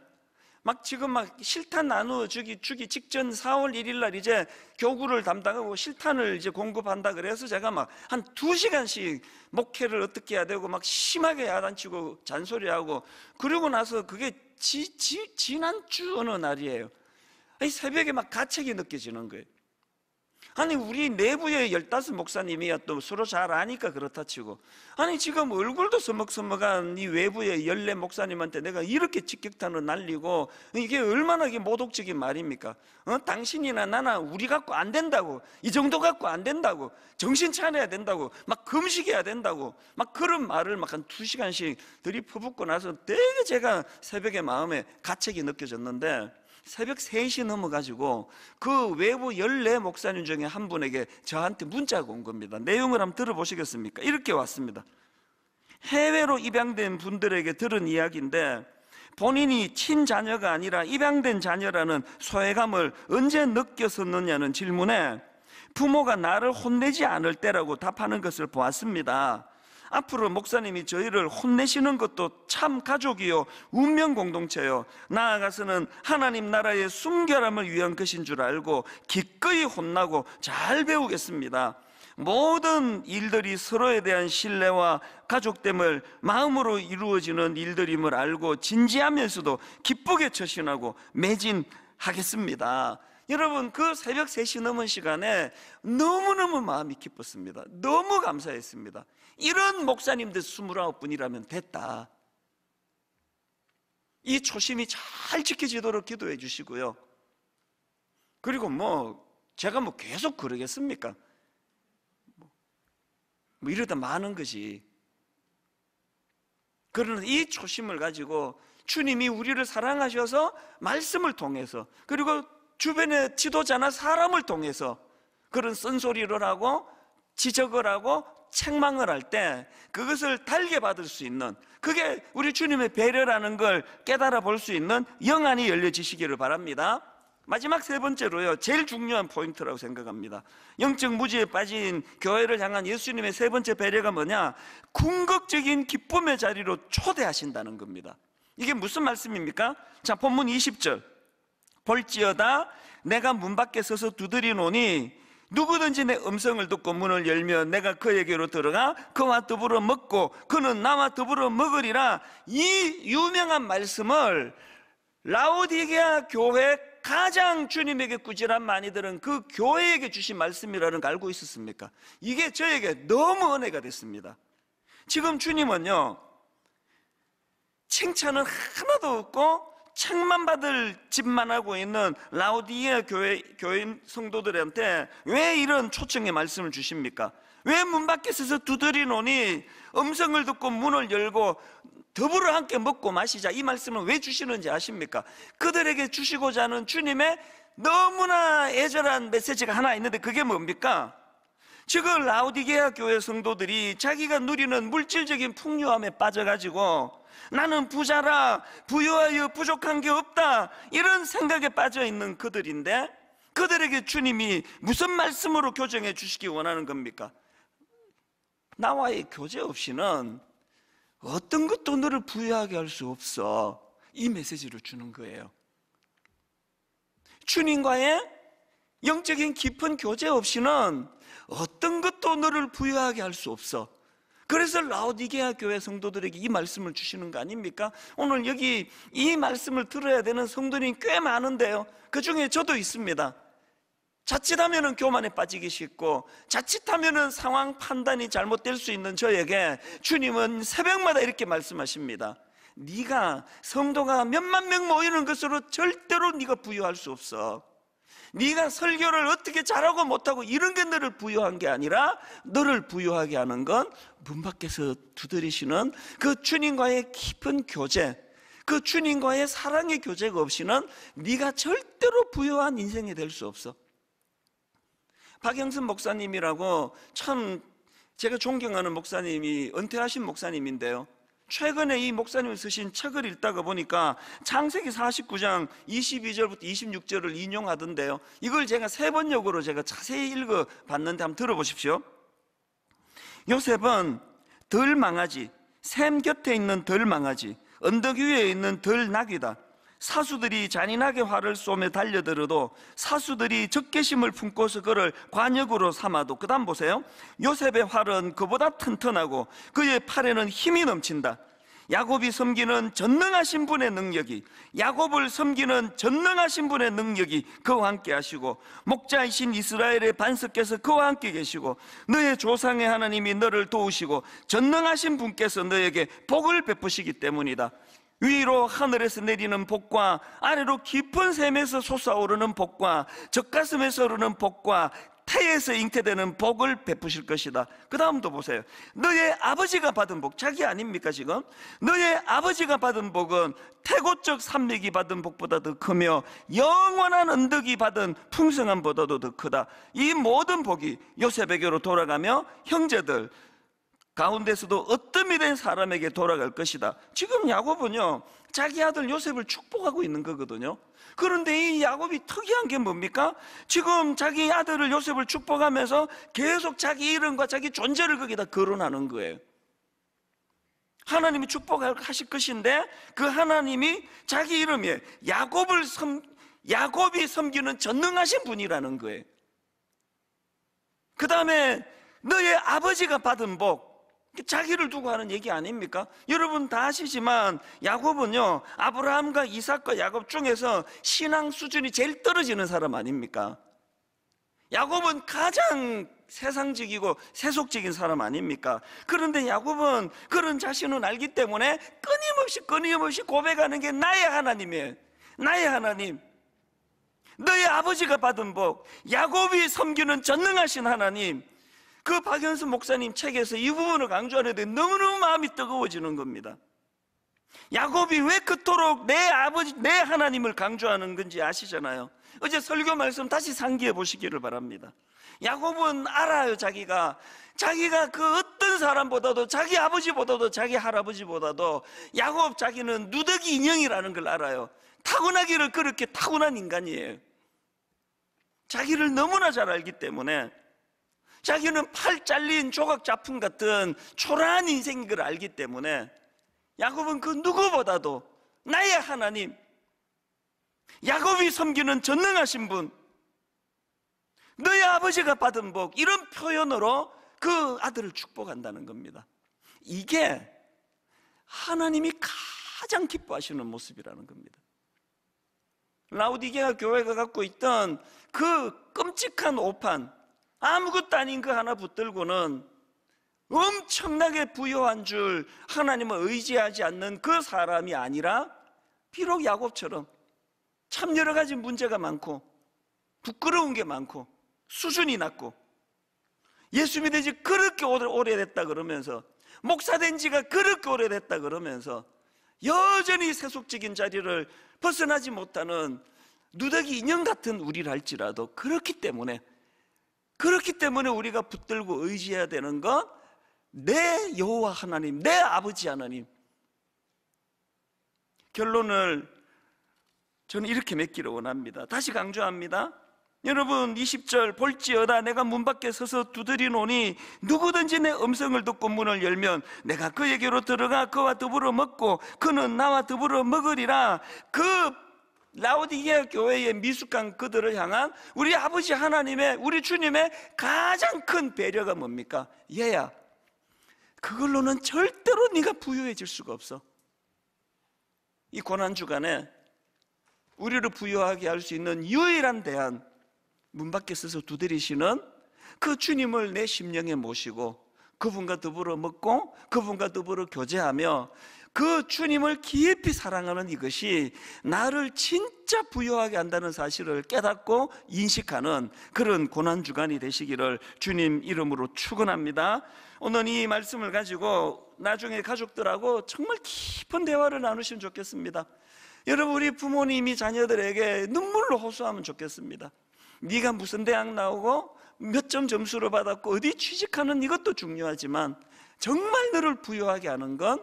막 지금 막 실탄 나누어 주기, 주기 직전 4월 1일 날 이제 교구를 담당하고 실탄을 이제 공급한다 그래서 제가 막 한2시간씩 목회를 어떻게 해야 되고 막 심하게 야단치고 잔소리하고 그러고 나서 그게 지, 지, 지난주 어느 날이에요. 아니, 새벽에 막 가책이 느껴지는 거예요. 아니 우리 내부의 열다섯 목사님이야 또 서로 잘 아니까 그렇다 치고 아니 지금 얼굴도 서먹서먹한 이 외부의 열네 목사님한테 내가 이렇게 직격탄을 날리고 이게 얼마나 이게 모독적인 말입니까? 어? 당신이나 나나 우리 갖고 안 된다고 이 정도 갖고 안 된다고 정신 차려야 된다고 막 금식해야 된다고 막 그런 말을 막 한 두 시간씩 들이퍼붓고 나서 되게 제가 새벽에 마음에 가책이 느껴졌는데 새벽 3시 넘어가지고 그 외부 14 목사님 중에 한 분에게 저한테 문자가 온 겁니다. 내용을 한번 들어보시겠습니까? 이렇게 왔습니다. 해외로 입양된 분들에게 들은 이야기인데 본인이 친자녀가 아니라 입양된 자녀라는 소외감을 언제 느꼈었느냐는 질문에 부모가 나를 혼내지 않을 때라고 답하는 것을 보았습니다. 앞으로 목사님이 저희를 혼내시는 것도 참 가족이요 운명 공동체요 나아가서는 하나님 나라의 순결함을 위한 것인 줄 알고 기꺼이 혼나고 잘 배우겠습니다 모든 일들이 서로에 대한 신뢰와 가족됨을 마음으로 이루어지는 일들임을 알고 진지하면서도 기쁘게 처신하고 매진하겠습니다 여러분 그 새벽 3시 넘은 시간에 너무너무 마음이 기뻤습니다 너무 감사했습니다 이런 목사님들 29분이라면 됐다. 이 초심이 잘 지켜지도록 기도해 주시고요. 그리고 뭐 제가 뭐 계속 그러겠습니까? 뭐 이러다 많은 것이 그러는 이 초심을 가지고 주님이 우리를 사랑하셔서 말씀을 통해서 그리고 주변의 지도자나 사람을 통해서 그런 쓴소리를 하고 지적을 하고 책망을 할 때 그것을 달게 받을 수 있는 그게 우리 주님의 배려라는 걸 깨달아 볼 수 있는 영안이 열려지시기를 바랍니다. 마지막 세 번째로요, 제일 중요한 포인트라고 생각합니다. 영적 무지에 빠진 교회를 향한 예수님의 세 번째 배려가 뭐냐? 궁극적인 기쁨의 자리로 초대하신다는 겁니다. 이게 무슨 말씀입니까? 자, 본문 20절. 볼지어다 내가 문 밖에 서서 두드리노니 누구든지 내 음성을 듣고 문을 열면 내가 그에게로 들어가 그와 더불어 먹고 그는 나와 더불어 먹으리라 이 유명한 말씀을 라오디게아 교회 가장 주님에게 꾸지란 많이 들은 그 교회에게 주신 말씀이라는 걸 알고 있었습니까? 이게 저에게 너무 은혜가 됐습니다 지금 주님은요 칭찬은 하나도 없고 책만 받을 집만 하고 있는 라오디에 교회, 교인 성도들한테 왜 이런 초청의 말씀을 주십니까? 왜 문 밖에 서서 두드리노니 음성을 듣고 문을 열고 더불어 함께 먹고 마시자 이 말씀을 왜 주시는지 아십니까? 그들에게 주시고자 하는 주님의 너무나 애절한 메시지가 하나 있는데 그게 뭡니까? 즉 라우디게아 교회 성도들이 자기가 누리는 물질적인 풍요함에 빠져가지고 나는 부자라 부여하여 부족한 게 없다 이런 생각에 빠져 있는 그들인데 그들에게 주님이 무슨 말씀으로 교정해 주시기 원하는 겁니까? 나와의 교제 없이는 어떤 것도 너를 부여하게할 수 없어 이 메시지를 주는 거예요 주님과의 영적인 깊은 교제 없이는 어떤 것도 너를 부여하게 할 수 없어. 그래서 라오디게아 교회 성도들에게 이 말씀을 주시는 거 아닙니까? 오늘 여기 이 말씀을 들어야 되는 성도님 꽤 많은데요. 그 중에 저도 있습니다. 자칫하면 교만에 빠지기 쉽고 자칫하면 상황 판단이 잘못될 수 있는 저에게 주님은 새벽마다 이렇게 말씀하십니다. 네가 성도가 몇만 명 모이는 것으로 절대로 네가 부여할수 없어. 네가 설교를 어떻게 잘하고 못하고 이런 게 너를 부여한 게 아니라 너를 부여하게 하는 건 문 밖에서 두드리시는 그 주님과의 깊은 교제 그 주님과의 사랑의 교제가 없이는 네가 절대로 부여한 인생이 될 수 없어 박영선 목사님이라고 참 제가 존경하는 목사님이 은퇴하신 목사님인데요 최근에 이 목사님이 쓰신 책을 읽다가 보니까 창세기 49장 22절부터 26절을 인용하던데요. 이걸 제가 세 번역으로 제가 자세히 읽어 봤는데 한번 들어보십시오. 요셉은 덜 망하지, 샘 곁에 있는 덜 망하지, 언덕 위에 있는 덜 낙이다. 사수들이 잔인하게 활을 쏘며 달려들어도 사수들이 적개심을 품고서 그를 관역으로 삼아도 그 다음 보세요 요셉의 활은 그보다 튼튼하고 그의 팔에는 힘이 넘친다 야곱이 섬기는 전능하신 분의 능력이 야곱을 섬기는 전능하신 분의 능력이 그와 함께 하시고 목자이신 이스라엘의 반석께서 그와 함께 계시고 너의 조상의 하나님이 너를 도우시고 전능하신 분께서 너에게 복을 베푸시기 때문이다 위로 하늘에서 내리는 복과 아래로 깊은 샘에서 솟아오르는 복과 젖가슴에서 오르는 복과 태에서 잉태되는 복을 베푸실 것이다. 그 다음도 보세요. 너의 아버지가 받은 복, 자기 아닙니까, 지금? 너의 아버지가 받은 복은 태고적 산맥이 받은 복보다 더 크며 영원한 언덕이 받은 풍성함보다도 더 크다. 이 모든 복이 요셉에게로 돌아가며 형제들, 가운데서도 어떤 미래 사람에게 돌아갈 것이다. 지금 야곱은요, 자기 아들 요셉을 축복하고 있는 거거든요. 그런데 이 야곱이 특이한 게 뭡니까? 지금 자기 아들을 요셉을 축복하면서 계속 자기 이름과 자기 존재를 거기다 거론하는 거예요. 하나님이 축복하실 것인데 그 하나님이 자기 이름에 야곱을 섬, 야곱이 섬기는 전능하신 분이라는 거예요. 그 다음에 너의 아버지가 받은 복, 그 자기를 두고 하는 얘기 아닙니까? 여러분 다 아시지만 야곱은요 아브라함과 이삭과 야곱 중에서 신앙 수준이 제일 떨어지는 사람 아닙니까? 야곱은 가장 세상적이고 세속적인 사람 아닙니까? 그런데 야곱은 그런 자신은 알기 때문에 끊임없이 끊임없이 고백하는 게 나의 하나님이에요. 나의 하나님. 너의 아버지가 받은 복, 야곱이 섬기는 전능하신 하나님, 그박연수 목사님 책에서 이 부분을 강조하는데 너무너무 마음이 뜨거워지는 겁니다. 야곱이 왜 그토록 내 아버지, 내 하나님을 강조하는 건지 아시잖아요. 어제 설교 말씀 다시 상기해 보시기를 바랍니다. 야곱은 알아요, 자기가. 자기가 그 어떤 사람보다도, 자기 아버지보다도, 자기 할아버지보다도, 야곱 자기는 누더기 인형이라는 걸 알아요. 타고나기를 그렇게 타고난 인간이에요. 자기를 너무나 잘 알기 때문에 자기는 팔 잘린 조각 작품 같은 초라한 인생인 걸 알기 때문에 야곱은 그 누구보다도 나의 하나님, 야곱이 섬기는 전능하신 분, 너의 아버지가 받은 복, 이런 표현으로 그 아들을 축복한다는 겁니다. 이게 하나님이 가장 기뻐하시는 모습이라는 겁니다. 라우디게아 교회가 갖고 있던 그 끔찍한 오판, 아무것도 아닌 거 하나 붙들고는 엄청나게 부여한 줄 하나님을 의지하지 않는 그 사람이 아니라 비록 야곱처럼 참 여러 가지 문제가 많고 부끄러운 게 많고 수준이 낮고 예수 믿은 지 그렇게 오래됐다 그러면서 목사 된 지가 그렇게 오래됐다 그러면서 여전히 세속적인 자리를 벗어나지 못하는 누더기 인형 같은 우리랄지라도 그렇기 때문에 그렇기 때문에 우리가 붙들고 의지해야 되는 건 내 여호와 하나님, 내 아버지 하나님. 결론을 저는 이렇게 맺기를 원합니다. 다시 강조합니다. 여러분 20절 볼지어다 내가 문 밖에 서서 두드리노니 누구든지 내 음성을 듣고 문을 열면 내가 그에게로 들어가 그와 더불어 먹고 그는 나와 더불어 먹으리라 그 라우디게아 교회의 미숙한 그들을 향한 우리 아버지 하나님의 우리 주님의 가장 큰 배려가 뭡니까? 얘야 그걸로는 절대로 네가 부유해질 수가 없어 이 고난주간에 우리를 부유하게 할 수 있는 유일한 대안 문 밖에 서서 두드리시는 그 주님을 내 심령에 모시고 그분과 더불어 먹고 그분과 더불어 교제하며 그 주님을 깊이 사랑하는 이것이 나를 진짜 부여하게 한다는 사실을 깨닫고 인식하는 그런 고난 주간이 되시기를 주님 이름으로 축원합니다. 오늘 이 말씀을 가지고 나중에 가족들하고 정말 깊은 대화를 나누시면 좋겠습니다. 여러분 우리 부모님이 자녀들에게 눈물로 호소하면 좋겠습니다. 네가 무슨 대학 나오고 몇 점 점수를 받았고 어디 취직하는 이것도 중요하지만 정말 너를 부여하게 하는 건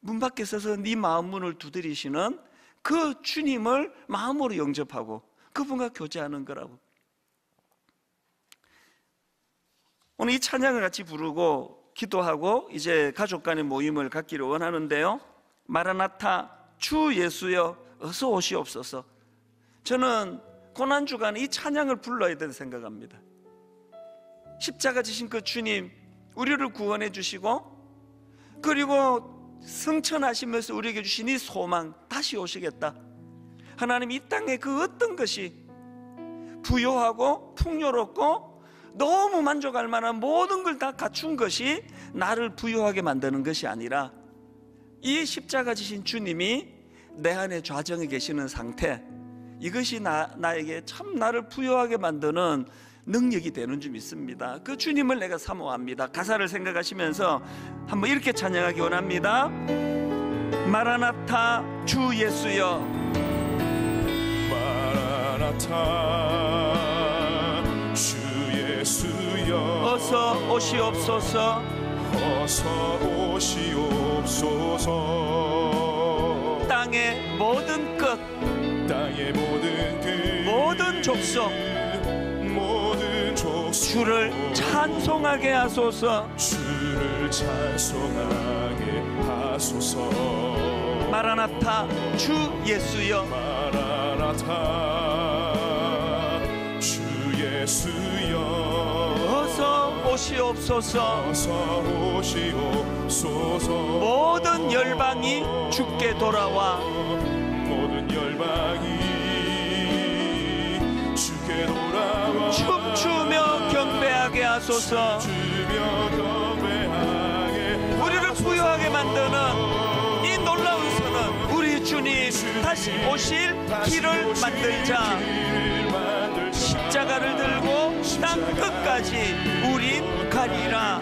문 밖에 서서 네 마음 문을 두드리시는 그 주님을 마음으로 영접하고 그분과 교제하는 거라고. 오늘 이 찬양을 같이 부르고 기도하고 이제 가족 간의 모임을 갖기를 원하는데요. 마라나타 주 예수여 어서 오시옵소서. 저는 고난 주간이 찬양을 불러야 된다 생각합니다. 십자가 지신 그 주님 우리를 구원해 주시고 그리고 승천하시면서 우리에게 주신 이 소망 다시 오시겠다 하나님 이 땅에 그 어떤 것이 부여하고 풍요롭고 너무 만족할 만한 모든 걸 다 갖춘 것이 나를 부유하게 만드는 것이 아니라 이 십자가 지신 주님이 내 안에 좌정에 계시는 상태 이것이 나, 나에게 참 나를 부여하게 만드는 능력이 되는 줄 믿습니다. 그 주님을 내가 사모합니다. 가사를 생각하시면서 한번 이렇게 찬양하기 원합니다. 마라나타 주 예수여 마라나타 주 예수여 어서 오시옵소서 어서 오시옵소서 땅의 모든 끝 땅의 모든 끝 그 모든 족속 주를 찬송하게 하소서 주를 찬송하게 하소서 마라나타 주 예수여 마라나타 주 예수여 어서 오시옵소서 어서 오시옵소서 모든 열방이 죽게 돌아와 주옵소서 우리를 부여하게 만드는 이 놀라운 선은 우리 주님 다시 오실 길을 만들자 십자가를 들고 땅 끝까지 우린 가리라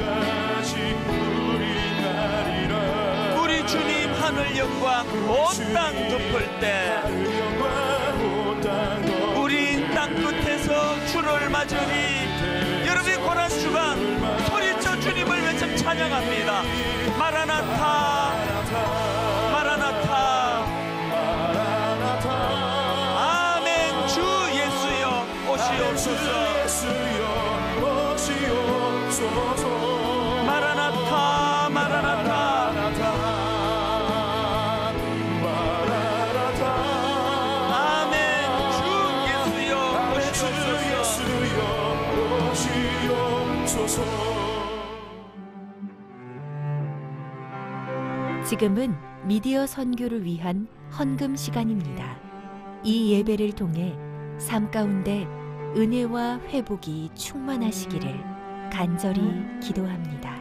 우리 주님 하늘 영광 온 땅 덮을 때 우린 땅 끝에서 주를 맞으리 주간 소리쳐 주님을 외쳐 찬양합니다. 마라나타. 지금은 미디어 선교를 위한 헌금 시간입니다. 이 예배를 통해 삶 가운데 은혜와 회복이 충만하시기를 간절히 기도합니다.